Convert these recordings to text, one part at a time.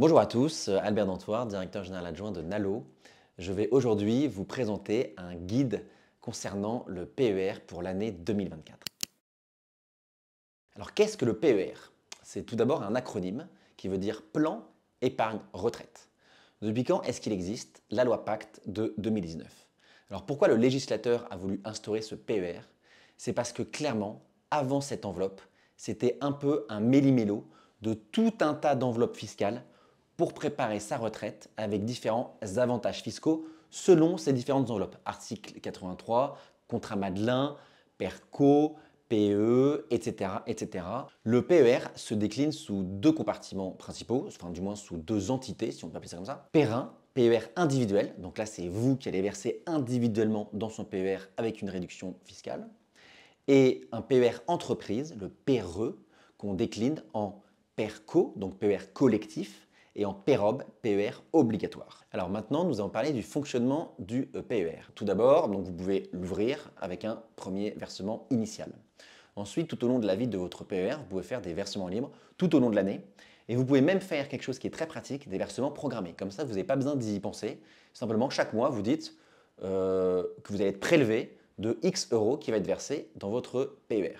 Bonjour à tous, euh, Albert Dantoir, directeur général adjoint de NALO. Je vais aujourd'hui vous présenter un guide concernant le PER pour l'année 2024. Alors qu'est-ce que le PER C'est tout d'abord un acronyme qui veut dire Plan Épargne Retraite. Depuis quand est-ce qu'il existe La loi Pacte de 2019. Alors pourquoi le législateur a voulu instaurer ce PER C'est parce que clairement, avant cette enveloppe, c'était un peu un méli-mélo de tout un tas d'enveloppes fiscales pour préparer sa retraite avec différents avantages fiscaux selon ces différentes enveloppes. Article 83, contrat Madelin, PERCO, PE, etc., etc. Le PER se décline sous deux compartiments principaux, enfin du moins sous deux entités, si on peut appeler ça comme ça. PER1, PER individuel, donc là c'est vous qui allez verser individuellement dans son PER avec une réduction fiscale, et un PER entreprise, le PERE e, qu'on décline en PERCO, donc PER collectif, et en PEROB, PER obligatoire. Alors maintenant, nous allons parler du fonctionnement du euh, PER. Tout d'abord, vous pouvez l'ouvrir avec un premier versement initial. Ensuite, tout au long de la vie de votre PER, vous pouvez faire des versements libres tout au long de l'année. Et vous pouvez même faire quelque chose qui est très pratique, des versements programmés. Comme ça, vous n'avez pas besoin d'y penser. Simplement, chaque mois, vous dites euh, que vous allez être prélevé de X euros qui va être versé dans votre PER.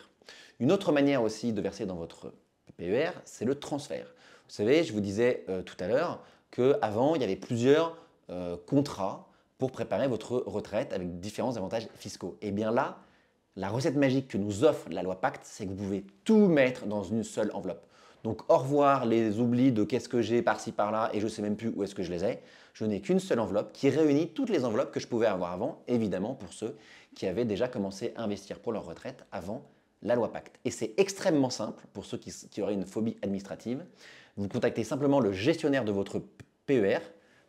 Une autre manière aussi de verser dans votre PER, c'est le transfert. Vous savez, je vous disais euh, tout à l'heure qu'avant, il y avait plusieurs euh, contrats pour préparer votre retraite avec différents avantages fiscaux. Et eh bien là, la recette magique que nous offre la loi Pacte, c'est que vous pouvez tout mettre dans une seule enveloppe. Donc au revoir les oublis de qu'est-ce que j'ai par-ci par-là et je ne sais même plus où est-ce que je les ai. Je n'ai qu'une seule enveloppe qui réunit toutes les enveloppes que je pouvais avoir avant, évidemment pour ceux qui avaient déjà commencé à investir pour leur retraite avant la loi Pacte. Et c'est extrêmement simple pour ceux qui auraient une phobie administrative. Vous contactez simplement le gestionnaire de votre PER,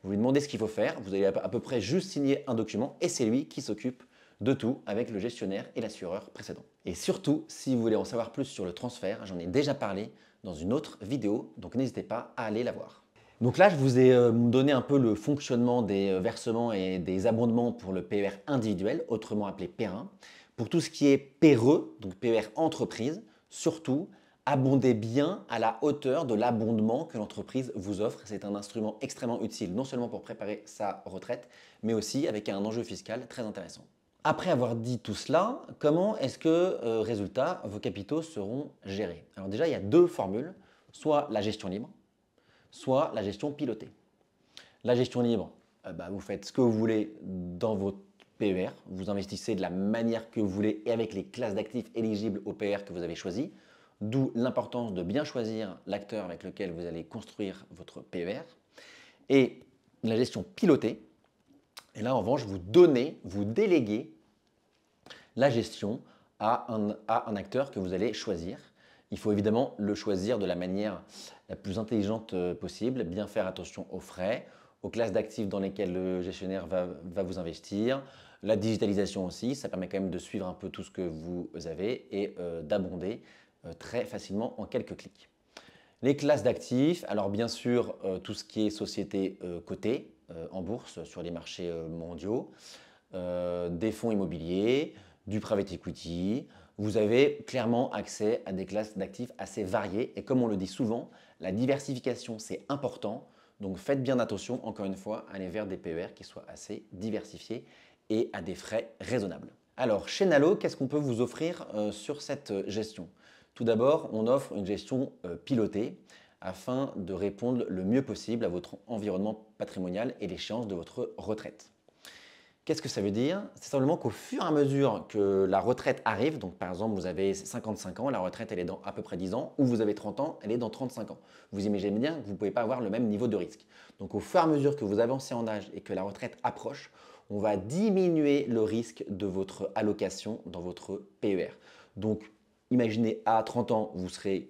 vous lui demandez ce qu'il faut faire, vous allez à peu près juste signer un document et c'est lui qui s'occupe de tout avec le gestionnaire et l'assureur précédent. Et surtout, si vous voulez en savoir plus sur le transfert, j'en ai déjà parlé dans une autre vidéo, donc n'hésitez pas à aller la voir. Donc là, je vous ai euh, donné un peu le fonctionnement des euh, versements et des abondements pour le PER individuel, autrement appelé per 1 Pour tout ce qui est PERE, e, donc PER entreprise, surtout, abondez bien à la hauteur de l'abondement que l'entreprise vous offre. C'est un instrument extrêmement utile, non seulement pour préparer sa retraite, mais aussi avec un enjeu fiscal très intéressant. Après avoir dit tout cela, comment est-ce que, euh, résultat, vos capitaux seront gérés Alors déjà, il y a deux formules, soit la gestion libre, soit la gestion pilotée. La gestion libre, euh, bah, vous faites ce que vous voulez dans votre PER, vous investissez de la manière que vous voulez et avec les classes d'actifs éligibles au PER que vous avez choisi d'où l'importance de bien choisir l'acteur avec lequel vous allez construire votre PER, et la gestion pilotée. Et là, en revanche, vous donnez, vous déléguez la gestion à un, acteur que vous allez choisir. Il faut évidemment le choisir de la manière la plus intelligente euh, possible, bien faire attention aux frais, aux classes d'actifs dans lesquelles le gestionnaire va, vous investir, la digitalisation aussi, ça permet quand même de suivre un peu tout ce que vous avez et euh, d'abonder euh, très facilement en quelques clics. Les classes d'actifs, alors bien sûr euh, tout ce qui est société euh, cotée en bourse sur les marchés mondiaux, des fonds immobiliers, du private equity, vous avez clairement accès à des classes d'actifs assez variées et comme on le dit souvent, la diversification c'est important, donc faites bien attention encore une fois à aller vers des PER qui soient assez diversifiés et à des frais raisonnables. Alors chez Nalo, qu'est-ce qu'on peut vous offrir sur cette gestion tout d'abord, on offre une gestion euh, pilotée afin de répondre le mieux possible à votre environnement patrimonial et l'échéance de votre retraite. Qu'est-ce que ça veut dire C'est simplement qu'au fur et à mesure que la retraite arrive, donc par exemple vous avez 55 ans, la retraite elle est dans à peu près 10 ans, ou vous avez 30 ans, elle est dans 35 ans. Vous imaginez bien que vous ne pouvez pas avoir le même niveau de risque. Donc au fur et à mesure que vous avancez en âge et que la retraite approche, on va diminuer le risque de votre allocation dans votre PER. Donc imaginez à 30 ans, vous serez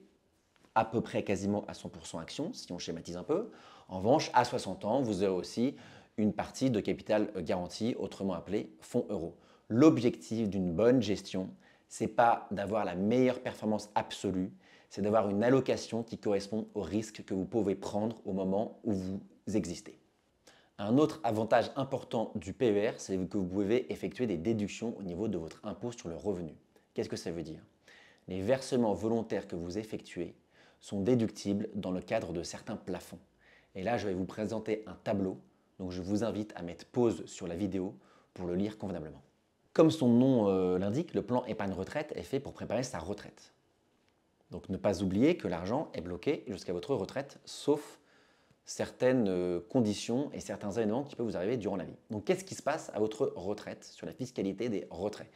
à peu près quasiment à 100% action, si on schématise un peu. En revanche, à 60 ans, vous aurez aussi une partie de capital euh, garanti, autrement appelé fonds euros. L'objectif d'une bonne gestion, c'est pas d'avoir la meilleure performance absolue, c'est d'avoir une allocation qui correspond au risque que vous pouvez prendre au moment où vous existez. Un autre avantage important du PER, c'est que vous pouvez effectuer des déductions au niveau de votre impôt sur le revenu. Qu'est-ce que ça veut dire les versements volontaires que vous effectuez sont déductibles dans le cadre de certains plafonds. Et là, je vais vous présenter un tableau, donc je vous invite à mettre pause sur la vidéo pour le lire convenablement. Comme son nom euh, l'indique, le plan épargne-retraite est fait pour préparer sa retraite. Donc ne pas oublier que l'argent est bloqué jusqu'à votre retraite, sauf certaines euh, conditions et certains événements qui peuvent vous arriver durant la vie. Donc qu'est-ce qui se passe à votre retraite sur la fiscalité des retraits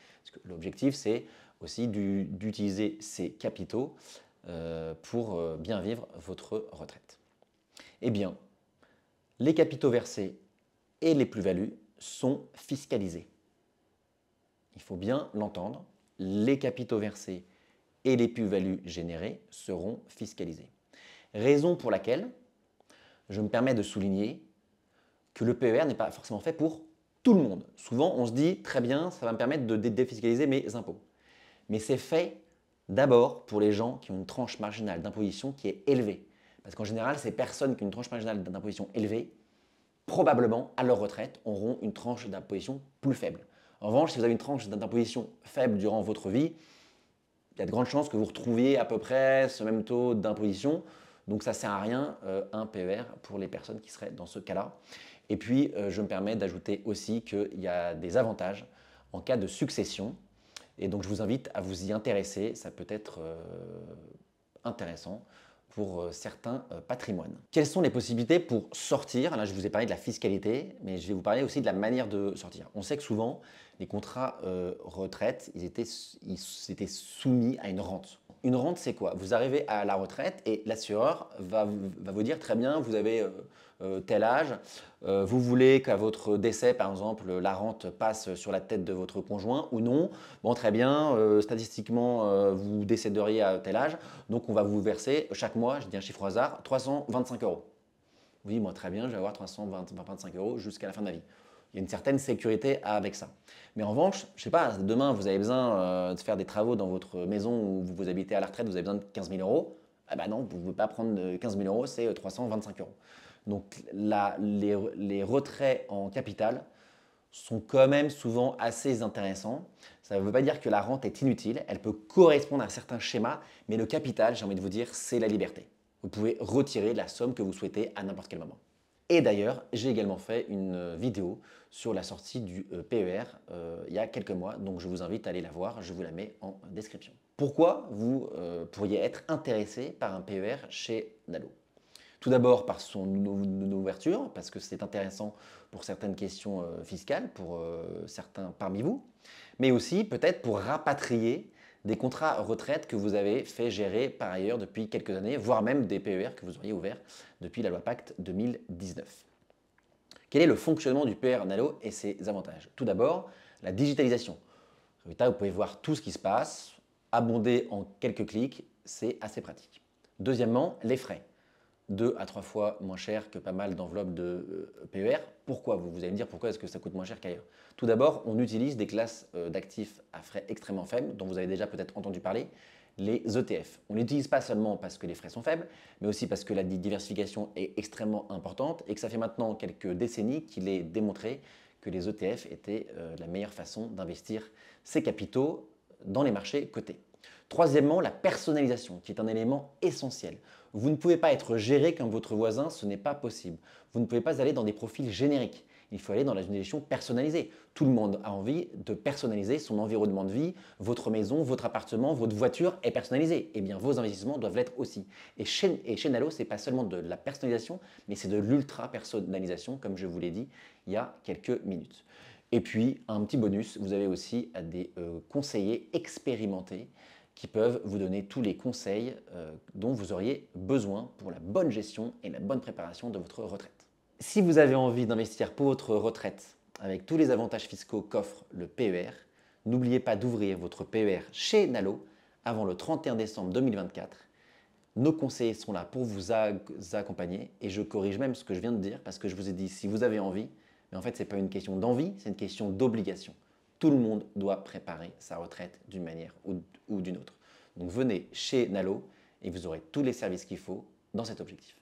l'objectif c'est aussi d'utiliser ces capitaux euh, pour euh, bien vivre votre retraite. Eh bien, les capitaux versés et les plus-values sont fiscalisés. Il faut bien l'entendre, les capitaux versés et les plus-values générées seront fiscalisés. Raison pour laquelle je me permets de souligner que le PER n'est pas forcément fait pour tout le monde. Souvent, on se dit très bien, ça va me permettre de défiscaliser mes impôts mais c'est fait d'abord pour les gens qui ont une tranche marginale d'imposition qui est élevée. Parce qu'en général, ces personnes qui ont une tranche marginale d'imposition élevée, probablement à leur retraite, auront une tranche d'imposition plus faible. En revanche, si vous avez une tranche d'imposition faible durant votre vie, il y a de grandes chances que vous retrouviez à peu près ce même taux d'imposition. Donc ça ne sert à rien, euh, un PER pour les personnes qui seraient dans ce cas-là. Et puis, euh, je me permets d'ajouter aussi qu'il y a des avantages en cas de succession. Et donc je vous invite à vous y intéresser, ça peut être euh, intéressant pour euh, certains euh, patrimoines. Quelles sont les possibilités pour sortir Là, je vous ai parlé de la fiscalité, mais je vais vous parler aussi de la manière de sortir. On sait que souvent, les contrats retraite, ils étaient, soumis à une rente. Une rente, c'est quoi Vous arrivez à la retraite et l'assureur va, vous dire très bien, vous avez euh, tel âge. Euh, vous voulez qu'à votre décès, par exemple, la rente passe sur la tête de votre conjoint ou non. Bon, très bien, euh, statistiquement, vous décéderiez à tel âge. Donc, on va vous verser chaque mois, je dis un chiffre au hasard, 325 euros. Oui, moi, très bien, je vais avoir 325 euros jusqu'à la fin de ma vie. Il y a une certaine sécurité avec ça. Mais en revanche, je sais pas, demain, vous avez besoin de faire des travaux dans votre maison où vous vous habitez à la retraite, vous avez besoin de 15 000 euros. Ah ben non, vous ne pouvez pas prendre 15 000 euros, c'est 325 euros. Donc les, retraits en capital sont quand même souvent assez intéressants. Ça ne veut pas dire que la rente est inutile, elle peut correspondre à certains schémas, mais le capital, j'ai envie de vous dire, c'est la liberté. Vous pouvez retirer la somme que vous souhaitez à n'importe quel moment. Et d'ailleurs, j'ai également fait une vidéo sur la sortie du euh, PER euh, il y a quelques mois, donc je vous invite à aller la voir, je vous la mets en description. Pourquoi vous euh, pourriez être intéressé par un PER chez Nalo tout d'abord par son ouverture, parce que c'est intéressant pour certaines questions euh, fiscales, pour euh, certains parmi vous, mais aussi peut-être pour rapatrier des contrats retraite que vous avez fait gérer par ailleurs depuis quelques années, voire même des PER que vous auriez ouverts depuis la loi Pacte 2019. Quel est le fonctionnement du PER Nalo et ses avantages Tout d'abord, la digitalisation. vous pouvez voir tout ce qui se passe, abonder en quelques clics, c'est assez pratique. Deuxièmement, les frais deux à trois fois moins cher que pas mal d'enveloppes de euh, PER. Pourquoi vous, allez me dire pourquoi est-ce que ça coûte moins cher qu'ailleurs Tout d'abord, on utilise des classes euh, d'actifs à frais extrêmement faibles, dont vous avez déjà peut-être entendu parler, les ETF. On n'utilise pas seulement parce que les frais sont faibles, mais aussi parce que la diversification est extrêmement importante et que ça fait maintenant quelques décennies qu'il est démontré que les ETF étaient euh, la meilleure façon d'investir ses capitaux dans les marchés cotés. Troisièmement, la personnalisation, qui est un élément essentiel. Vous ne pouvez pas être géré comme votre voisin, ce n'est pas possible. Vous ne pouvez pas aller dans des profils génériques. Il faut aller dans la génération personnalisée. Tout le monde a envie de personnaliser son environnement de vie. Votre maison, votre appartement, votre voiture est personnalisée. Eh bien, vos investissements doivent l'être aussi. Et chez, et Nalo, ce n'est pas seulement de la personnalisation, mais c'est de l'ultra-personnalisation, comme je vous l'ai dit il y a quelques minutes. Et puis, un petit bonus, vous avez aussi des euh, conseillers expérimentés qui peuvent vous donner tous les conseils euh, dont vous auriez besoin pour la bonne gestion et la bonne préparation de votre retraite. Si vous avez envie d'investir pour votre retraite avec tous les avantages fiscaux qu'offre le PER, n'oubliez pas d'ouvrir votre PER chez Nalo avant le 31 décembre 2024. Nos conseillers sont là pour vous accompagner et je corrige même ce que je viens de dire parce que je vous ai dit si vous avez envie, mais en fait ce n'est pas une question d'envie, c'est une question d'obligation. Tout le monde doit préparer sa retraite d'une manière ou, d'une autre. Donc venez chez Nalo et vous aurez tous les services qu'il faut dans cet objectif.